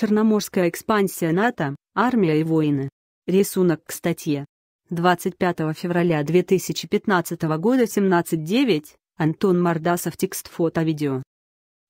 Черноморская экспансия НАТО, армия и воины. Рисунок к статье. 25 февраля 2015 года 17.9, Антон Мордасов текст фото-видео.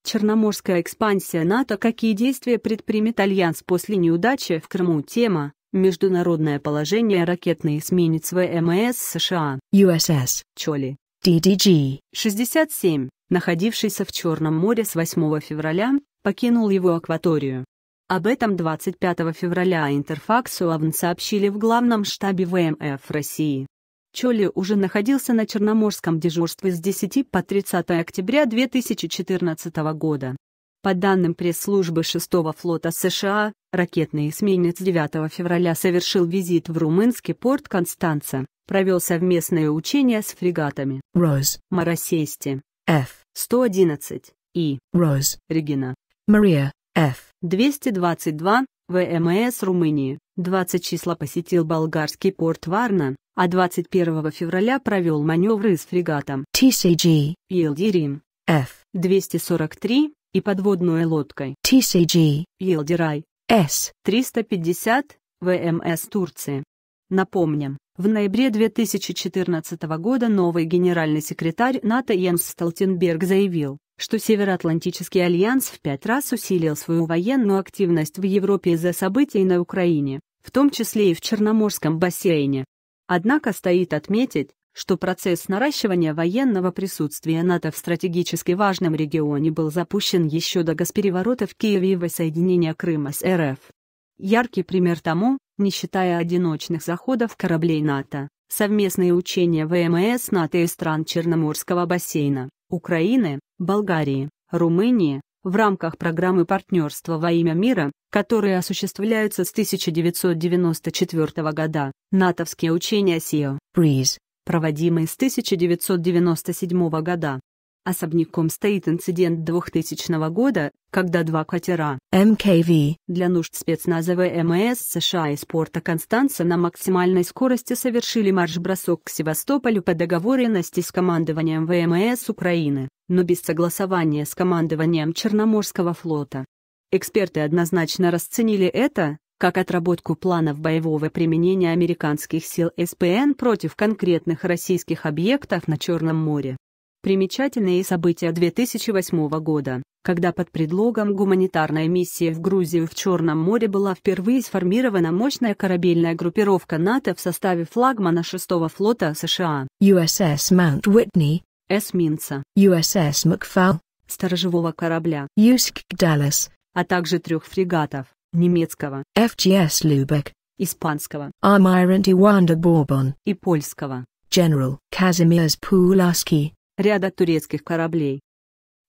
Черноморская экспансия НАТО Какие действия предпримет Альянс после неудачи в Крыму? Тема Международное положение ракетной эсминец ВМС США USS Чоли DDG 67, находившийся в Черном море с 8 февраля, покинул его акваторию. Об этом 25 февраля Интерфаксуавн сообщили в главном штабе ВМФ России. Чоли уже находился на Черноморском дежурстве с 10 по 30 октября 2014 года. По данным пресс-службы 6 флота США, ракетный эсминец 9 февраля совершил визит в румынский порт Констанца, провел совместное учение с фрегатами Rose «Моросести», F «111» и Rose «Регина», «Мария», «Ф». 222 ВМС Румынии. 20 числа посетил болгарский порт Варна, а 21 февраля провел маневры с фрегатом TCG Елдирим F-243 и подводной лодкой TCG Елдирай s 350 ВМС Турции. Напомним, в ноябре 2014 года новый генеральный секретарь НАТО Йенс Столтенберг заявил, что Североатлантический альянс в пять раз усилил свою военную активность в Европе из-за событий на Украине, в том числе и в Черноморском бассейне. Однако стоит отметить, что процесс наращивания военного присутствия НАТО в стратегически важном регионе был запущен еще до госпереворота в Киеве и воссоединения Крыма с РФ. Яркий пример тому, не считая одиночных заходов кораблей НАТО, совместные учения ВМС НАТО и стран Черноморского бассейна, Украины, Болгарии, Румынии в рамках программы партнерства во имя мира, которые осуществляются с 1994 года, натовские учения СИО, ПРИЗ, проводимые с 1997 года. Особняком стоит инцидент 2000 года, когда два катера МКВ для нужд спецназа ВМС США из порта Констанца на максимальной скорости совершили марш-бросок к Севастополю по договоренности с командованием ВМС эм Украины но без согласования с командованием Черноморского флота. Эксперты однозначно расценили это как отработку планов боевого применения американских сил СПН против конкретных российских объектов на Черном море. Примечательные события 2008 года, когда под предлогом гуманитарной миссии в Грузию в Черном море была впервые сформирована мощная корабельная группировка НАТО в составе флагмана 6-го флота США USS Mount Whitney, эсминца USS Макфау, сторожевого корабля Юск Даллас, а также трех фрегатов немецкого FGS Lübeck, испанского Armiranti Wanda Bourbon и польского General Kazimierz Pulaski, ряда турецких кораблей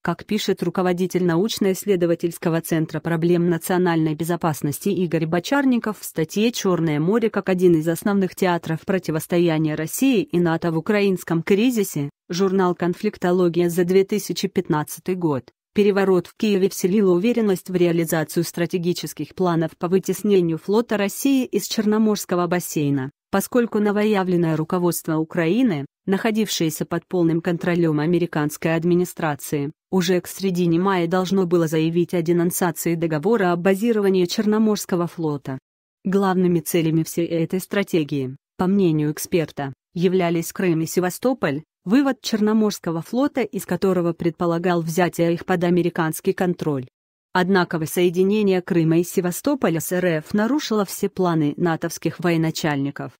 как пишет руководитель научно-исследовательского центра проблем национальной безопасности Игорь Бочарников в статье «Черное море как один из основных театров противостояния России и НАТО в украинском кризисе», журнал «Конфликтология» за 2015 год. Переворот в Киеве вселила уверенность в реализацию стратегических планов по вытеснению флота России из Черноморского бассейна, поскольку новоявленное руководство Украины, находившееся под полным контролем американской администрации, уже к середине мая должно было заявить о денонсации договора о базировании Черноморского флота. Главными целями всей этой стратегии, по мнению эксперта, являлись Крым и Севастополь, вывод Черноморского флота из которого предполагал взятие их под американский контроль. Однако воссоединение Крыма и Севастополя с РФ нарушило все планы натовских военачальников.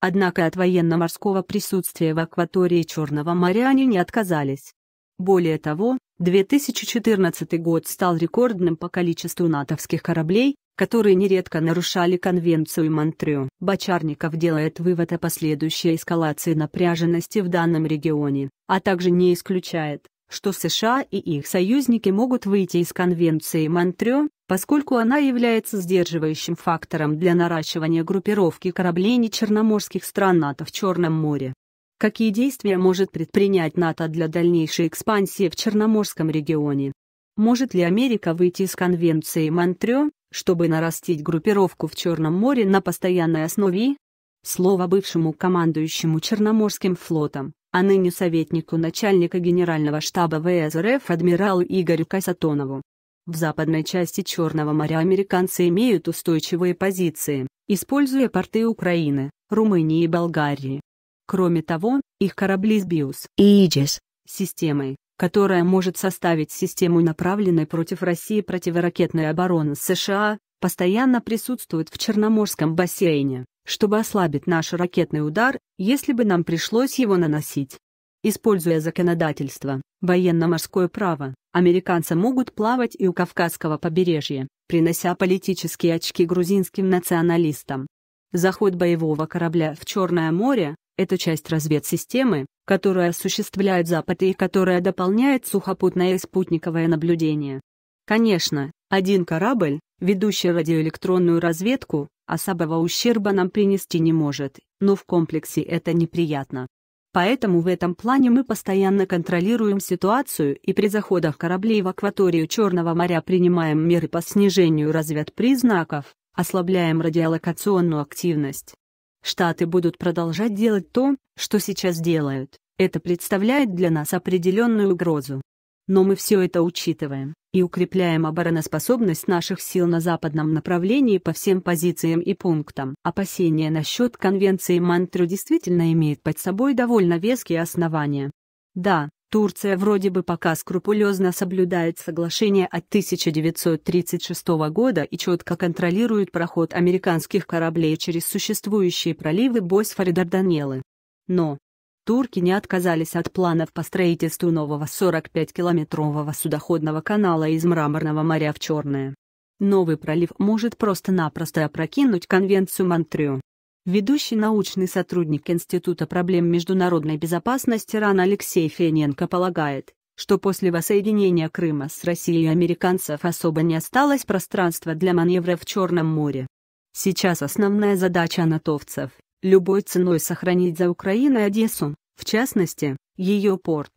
Однако от военно-морского присутствия в акватории Черного моря они не отказались. Более того, 2014 год стал рекордным по количеству натовских кораблей, которые нередко нарушали конвенцию Монтрё. Бочарников делает вывод о последующей эскалации напряженности в данном регионе, а также не исключает, что США и их союзники могут выйти из конвенции Монтрё, поскольку она является сдерживающим фактором для наращивания группировки кораблей нечерноморских стран НАТО в Черном море. Какие действия может предпринять НАТО для дальнейшей экспансии в Черноморском регионе? Может ли Америка выйти из конвенции Монтрео, чтобы нарастить группировку в Черном море на постоянной основе? Слово бывшему командующему Черноморским флотом, а ныне советнику начальника генерального штаба ВС РФ адмиралу Игорю Касатонову. В западной части Черного моря американцы имеют устойчивые позиции, используя порты Украины, Румынии и Болгарии. Кроме того, их корабли с BIOS и Aegis системой, которая может составить систему направленной против России противоракетной обороны США, постоянно присутствует в Черноморском бассейне, чтобы ослабить наш ракетный удар, если бы нам пришлось его наносить. Используя законодательство, военно-морское право, американцы могут плавать и у Кавказского побережья, принося политические очки грузинским националистам. Заход боевого корабля в Черное море, это часть разведсистемы, которая осуществляет Запад и которая дополняет сухопутное и спутниковое наблюдение. Конечно, один корабль, ведущий радиоэлектронную разведку, особого ущерба нам принести не может, но в комплексе это неприятно. Поэтому в этом плане мы постоянно контролируем ситуацию и при заходах кораблей в акваторию Черного моря принимаем меры по снижению разведпризнаков, ослабляем радиолокационную активность. Штаты будут продолжать делать то, что сейчас делают. Это представляет для нас определенную угрозу. Но мы все это учитываем и укрепляем обороноспособность наших сил на западном направлении по всем позициям и пунктам. Опасения насчет конвенции Мантру действительно имеют под собой довольно веские основания. Да, Турция вроде бы пока скрупулезно соблюдает соглашение от 1936 года и четко контролирует проход американских кораблей через существующие проливы Босфор и Дарданеллы. Но турки не отказались от планов по строительству нового 45-километрового судоходного канала из Мраморного моря в Черное. Новый пролив может просто-напросто опрокинуть конвенцию Монтрё. Ведущий научный сотрудник Института проблем международной безопасности РАН Алексей Фененко полагает, что после воссоединения Крыма с Россией американцев особо не осталось пространства для маневра в Черном море. Сейчас основная задача натовцев – любой ценой сохранить за Украиной Одессу, в частности, ее порт.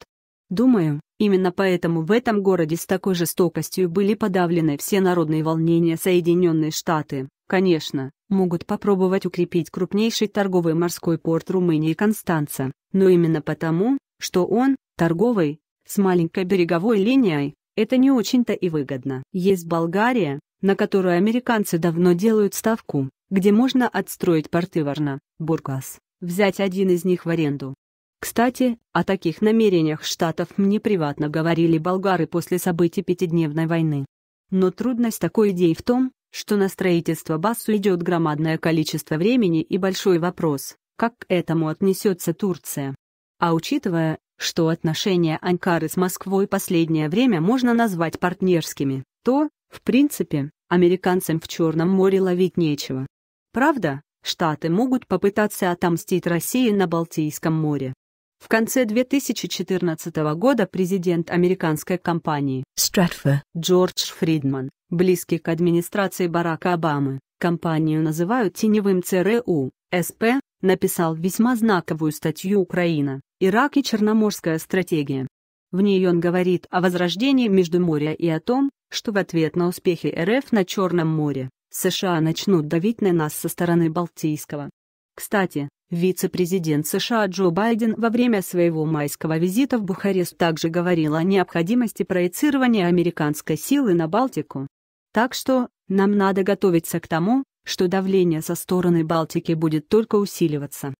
Думаю, именно поэтому в этом городе с такой жестокостью были подавлены все народные волнения Соединенные Штаты, конечно, могут попробовать укрепить крупнейший торговый морской порт Румынии Констанца, но именно потому, что он, торговый, с маленькой береговой линией, это не очень-то и выгодно. Есть Болгария, на которую американцы давно делают ставку, где можно отстроить порты Варна, Бургас, взять один из них в аренду. Кстати, о таких намерениях Штатов мне приватно говорили болгары после событий Пятидневной войны. Но трудность такой идеи в том, что на строительство Бассу уйдет громадное количество времени и большой вопрос, как к этому отнесется Турция. А учитывая, что отношения Анкары с Москвой последнее время можно назвать партнерскими, то, в принципе, американцам в Черном море ловить нечего. Правда, Штаты могут попытаться отомстить России на Балтийском море. В конце 2014 года президент американской компании Stratfor Джордж Фридман близкий к администрации Барака Обамы. Компанию называют теневым ЦРУ, СП, написал весьма знаковую статью «Украина, Ирак и Черноморская стратегия». В ней он говорит о возрождении Междуморья и о том, что в ответ на успехи РФ на Черном море, США начнут давить на нас со стороны Балтийского. Кстати, вице-президент США Джо Байден во время своего майского визита в Бухарест также говорил о необходимости проецирования американской силы на Балтику, так что нам надо готовиться к тому, что давление со стороны Балтики будет только усиливаться.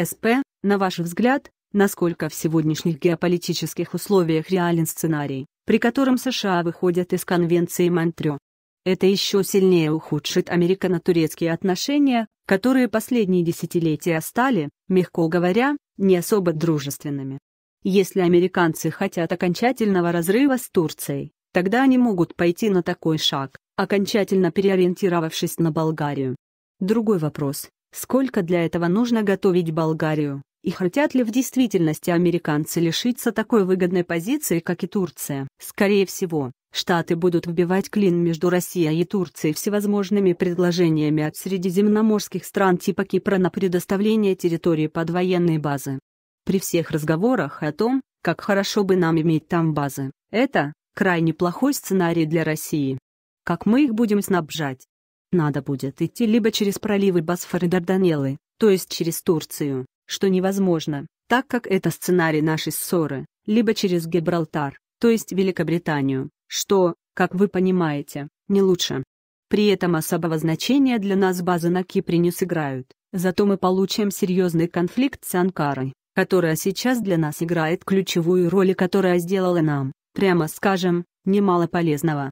СП, на ваш взгляд, насколько в сегодняшних геополитических условиях реален сценарий, при котором США выходят из конвенции Монтрё? Это еще сильнее ухудшит американо-турецкие отношения, которые последние десятилетия стали, мягко говоря, не особо дружественными. Если американцы хотят окончательного разрыва с Турцией, Тогда они могут пойти на такой шаг, окончательно переориентировавшись на Болгарию. Другой вопрос, сколько для этого нужно готовить Болгарию, и хотят ли в действительности американцы лишиться такой выгодной позиции, как и Турция. Скорее всего, Штаты будут вбивать клин между Россией и Турцией всевозможными предложениями от средиземноморских стран типа Кипра на предоставление территории под военные базы. При всех разговорах о том, как хорошо бы нам иметь там базы, это, Крайне плохой сценарий для России. Как мы их будем снабжать? Надо будет идти либо через проливы Босфор и Дарданеллы, то есть через Турцию, что невозможно, так как это сценарий нашей ссоры, либо через Гибралтар, то есть Великобританию, что, как вы понимаете, не лучше. При этом особого значения для нас базы на Кипре не сыграют, зато мы получим серьезный конфликт с Анкарой, которая сейчас для нас играет ключевую роль и которая сделала нам, прямо скажем, немало полезного.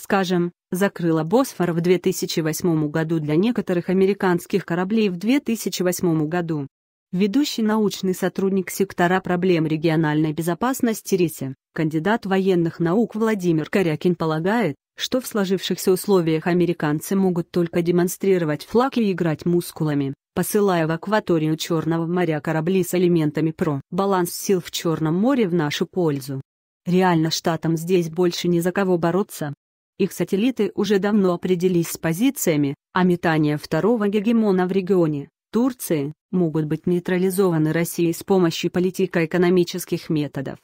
Скажем, закрыла Босфор в 2008 году для некоторых американских кораблей в 2008 году. Ведущий научный сотрудник сектора проблем региональной безопасности РИСИ, кандидат военных наук Владимир Корякин полагает, что в сложившихся условиях американцы могут только демонстрировать флаг и играть мускулами, посылая в акваторию Черного моря корабли с элементами про баланс сил в Черном море в нашу пользу. Реально штатам здесь больше ни за кого бороться. Их сателлиты уже давно определились с позициями, а метание второго гегемона в регионе, Турции, могут быть нейтрализованы Россией с помощью политико-экономических методов.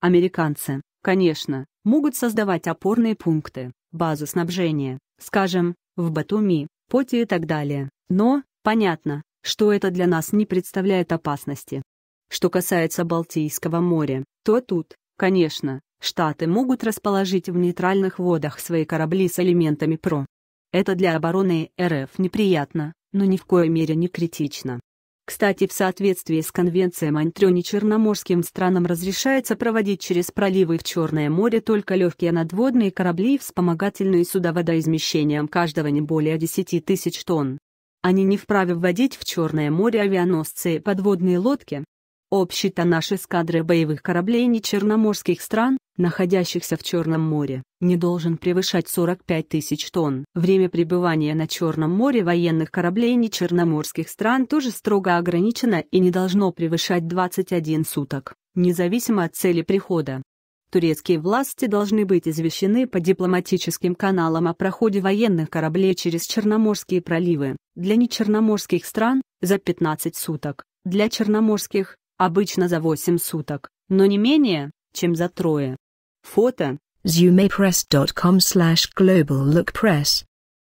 Американцы, конечно, могут создавать опорные пункты, базы снабжения, скажем, в Батуми, Поти и так далее, но, понятно, что это для нас не представляет опасности. Что касается Балтийского моря, то тут, Конечно, Штаты могут расположить в нейтральных водах свои корабли с элементами ПРО. Это для обороны РФ неприятно, но ни в коей мере не критично. Кстати, в соответствии с Конвенцией Монтрёни черноморским странам разрешается проводить через проливы в Черное море только легкие надводные корабли и вспомогательные суда водоизмещением каждого не более 10 тысяч тонн. Они не вправе вводить в Черное море авианосцы и подводные лодки, Общий тоннаж эскадры боевых кораблей нечерноморских стран, находящихся в Черном море, не должен превышать 45 тысяч тонн. Время пребывания на Черном море военных кораблей нечерноморских стран тоже строго ограничено и не должно превышать 21 суток, независимо от цели прихода. Турецкие власти должны быть извещены по дипломатическим каналам о проходе военных кораблей через Черноморские проливы для нечерноморских стран за 15 суток, для черноморских обычно за 8 суток, но не менее, чем за трое. Фото zoomapresscom slash global look press